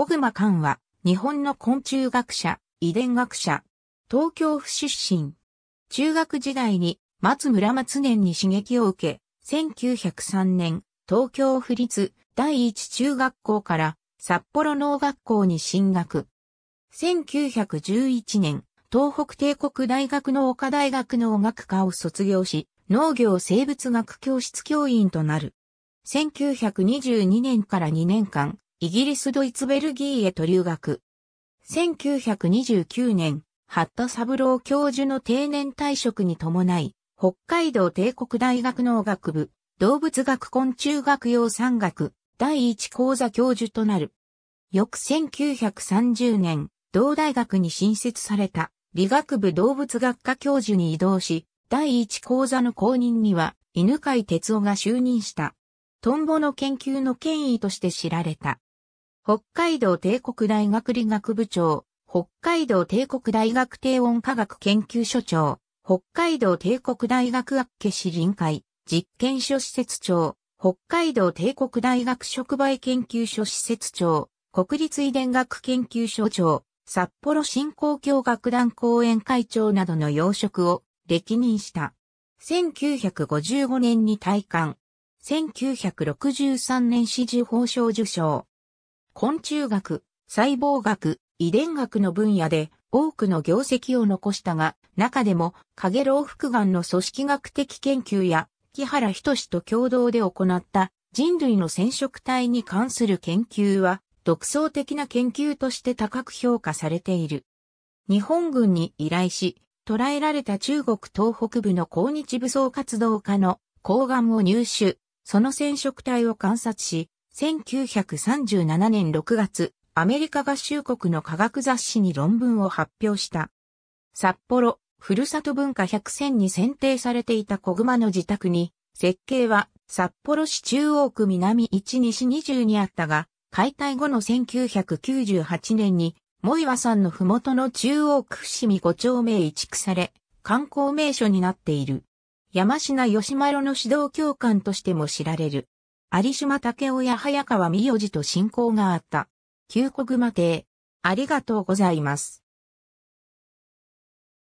小熊寛は、日本の昆虫学者、遺伝学者、東京府出身。中学時代に松村松年に刺激を受け、1903年、東京府立第一中学校から札幌農学校に進学。1911年、東北帝国大学の岡大学農学科を卒業し、農業生物学教室教員となる。1922年から2年間、イギリスドイツベルギーへと留学。1929年、ハット・サブロー教授の定年退職に伴い、北海道帝国大学農学部、動物学昆虫学用産学、第一講座教授となる。翌1930年、同大学に新設された理学部動物学科教授に移動し、第一講座の後任には犬飼哲夫が就任した。トンボの研究の権威として知られた。北海道帝国大学理学部長、北海道帝国大学低温科学研究所長、北海道帝国大学厚岸臨海実験所施設長、北海道帝国大学触媒研究所施設長、国立遺伝学研究所長、札幌振興協楽団講演会長などの要職を歴任した。1955年に退官。1963年紫綬法章受賞。昆虫学、細胞学、遺伝学の分野で多くの業績を残したが、中でも、影老ロウ複眼の組織学的研究や、木原仁と共同で行った人類の染色体に関する研究は、独創的な研究として高く評価されている。日本軍に依頼し、捕らえられた中国東北部の抗日武装活動家の抗がを入手、その染色体を観察し、1937年6月、アメリカ合衆国の科学雑誌に論文を発表した。札幌、ふるさと文化100選に選定されていた小熊の自宅に、設計は札幌市中央区南1西20にあったが、解体後の1998年に、藻岩山の麓の中央区伏見5丁目移築され、観光名所になっている。山品吉丸の指導教官としても知られる。有島武雄や早川美代寺と親交があった。旧国熊亭。ありがとうございます。